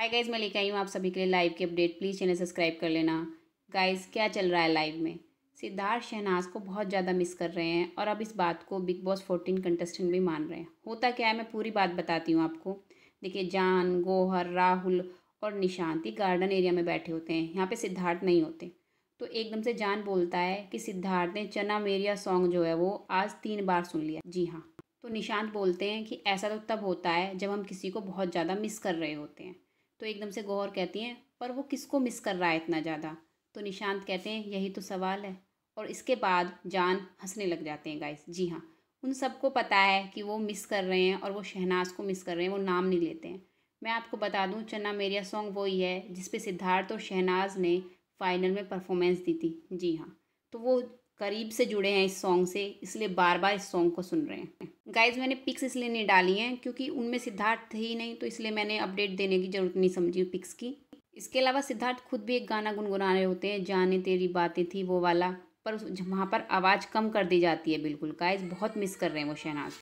hi guys मैं लेके आई हूँ आप सभी के लिए लाइव की अपडेट प्लीज़ चैनल सब्सक्राइब कर लेना गाइज क्या चल रहा है लाइव में सिद्धार्थ शहनाज को बहुत ज़्यादा मिस कर रहे हैं और अब इस बात को बिग बॉस फोर्टीन कंटेस्टेंट भी मान रहे हैं होता क्या है मैं पूरी बात बताती हूँ आपको देखिए जान गोहर राहुल और निशांति गार्डन एरिया में बैठे होते हैं यहाँ पर सिद्धार्थ नहीं होते तो एकदम से जान बोलता है कि सिद्धार्थ ने चना मेरिया सॉन्ग जो है वो आज तीन बार सुन लिया जी हाँ तो निशांत बोलते हैं कि ऐसा तो तब होता है जब हम किसी को बहुत ज़्यादा मिस कर रहे होते हैं तो एकदम से गौर कहती हैं पर वो किसको मिस कर रहा है इतना ज़्यादा तो निशांत कहते हैं यही तो सवाल है और इसके बाद जान हंसने लग जाते हैं गाइस जी हाँ उन सबको पता है कि वो मिस कर रहे हैं और वो शहनाज को मिस कर रहे हैं वो नाम नहीं लेते हैं मैं आपको बता दूं चन्ना मेरिया सॉन्ग वही है जिसपे सिद्धार्थ और शहनाज ने फाइनल में परफॉर्मेंस दी थी जी हाँ तो वो करीब से जुड़े हैं इस सॉन्ग से इसलिए बार बार इस सॉन्ग को सुन रहे हैं गाइज मैंने पिक्स इसलिए नहीं डाली हैं क्योंकि उनमें सिद्धार्थ ही नहीं तो इसलिए मैंने अपडेट देने की ज़रूरत नहीं समझी पिक्स की इसके अलावा सिद्धार्थ खुद भी एक गाना गुनगुना रहे होते हैं जाने तेरी बातें थी वो वाला पर वहाँ पर आवाज़ कम कर दी जाती है बिल्कुल गाइज बहुत मिस कर रहे हैं वो शहनाज